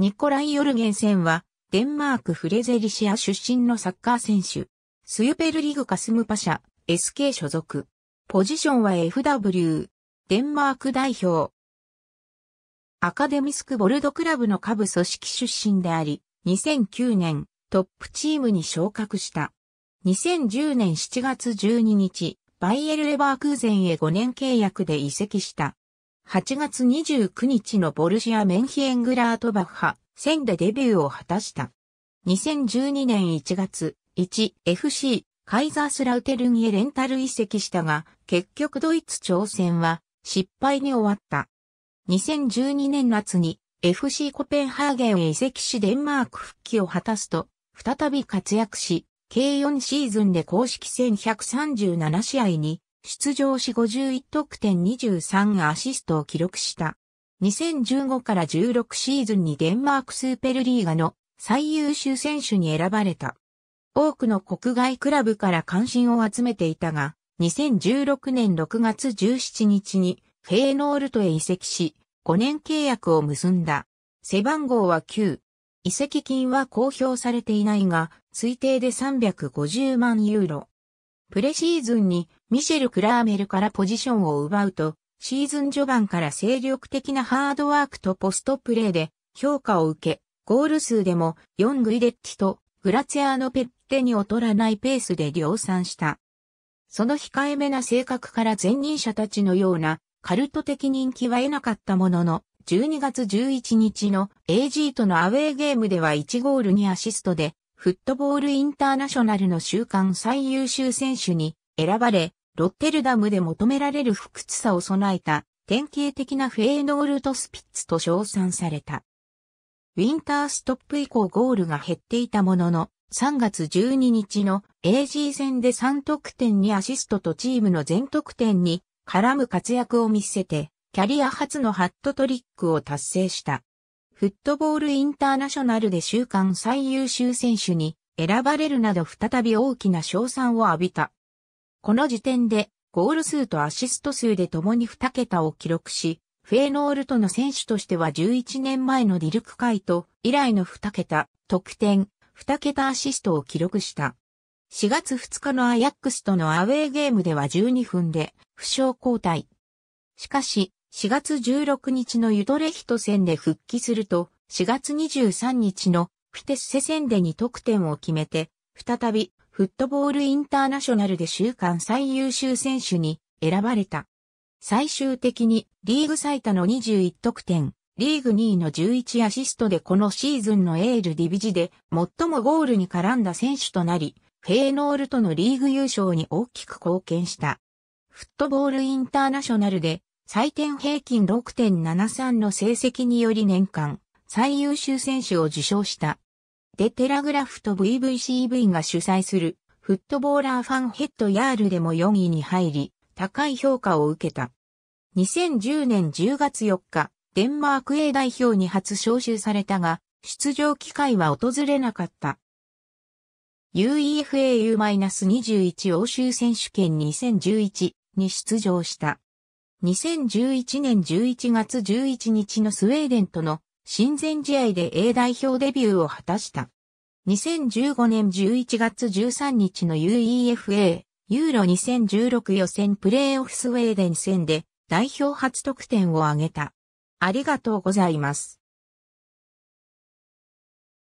ニコライ・ヨルゲンセンは、デンマークフレゼリシア出身のサッカー選手。スユペルリグカスムパシャ、SK 所属。ポジションは FW、デンマーク代表。アカデミスクボルドクラブの下部組織出身であり、2009年、トップチームに昇格した。2010年7月12日、バイエル・レバークーゼンへ5年契約で移籍した。8月29日のボルシア・メンヒエングラートバッハ、1000でデビューを果たした。2012年1月、1FC、カイザースラウテルンへレンタル移籍したが、結局ドイツ挑戦は失敗に終わった。2012年夏に FC コペンハーゲンへ移籍しデンマーク復帰を果たすと、再び活躍し、計4シーズンで公式戦137試合に出場し51得点23アシストを記録した。2015から16シーズンにデンマークスーペルリーガの最優秀選手に選ばれた。多くの国外クラブから関心を集めていたが、2016年6月17日にフェーノールトへ移籍し、5年契約を結んだ。背番号は9。移籍金は公表されていないが、推定で350万ユーロ。プレシーズンにミシェル・クラーメルからポジションを奪うと、シーズン序盤から精力的なハードワークとポストプレーで評価を受け、ゴール数でもヨン・グイデッチとグラツィアーノ・ペッテに劣らないペースで量産した。その控えめな性格から前任者たちのようなカルト的人気は得なかったものの、12月11日の AG とのアウェーゲームでは1ゴールにアシストでフットボールインターナショナルの週間最優秀選手に選ばれ、ロッテルダムで求められる不屈さを備えた典型的なフェーノールトスピッツと称賛された。ウィンターストップ以降ゴールが減っていたものの、3月12日の AG 戦で3得点にアシストとチームの全得点に絡む活躍を見せて、キャリア初のハットトリックを達成した。フットボールインターナショナルで週間最優秀選手に選ばれるなど再び大きな賞賛を浴びた。この時点でゴール数とアシスト数で共に2桁を記録し、フェーノールトの選手としては11年前のディルク・カイト以来の2桁、得点、2桁アシストを記録した。4月2日のアヤックスとのアウェーゲームでは12分で負傷交代。しかし、4月16日のユドレヒト戦で復帰すると、4月23日のフィテッセ戦で2得点を決めて、再びフットボールインターナショナルで週間最優秀選手に選ばれた。最終的にリーグ最多の21得点、リーグ2位の11アシストでこのシーズンのエールディビジで最もゴールに絡んだ選手となり、フェーノールとのリーグ優勝に大きく貢献した。フットボールインターナショナルで採点平均6.73の成績により年間最優秀選手を受賞した。で、テラグラフと VVCV が主催するフットボーラーファンヘッドヤールでも4位に入り、高い評価を受けた。2010年10月4日、デンマーク A 代表に初招集されたが、出場機会は訪れなかった。UEFA U-21 欧州選手権2011に出場した。2011年11月11日のスウェーデンとの親善試合で A 代表デビューを果たした。2015年11月13日の UEFA ユーロ2016予選プレーオフスウェーデン戦で代表初得点を挙げた。ありがとうございます。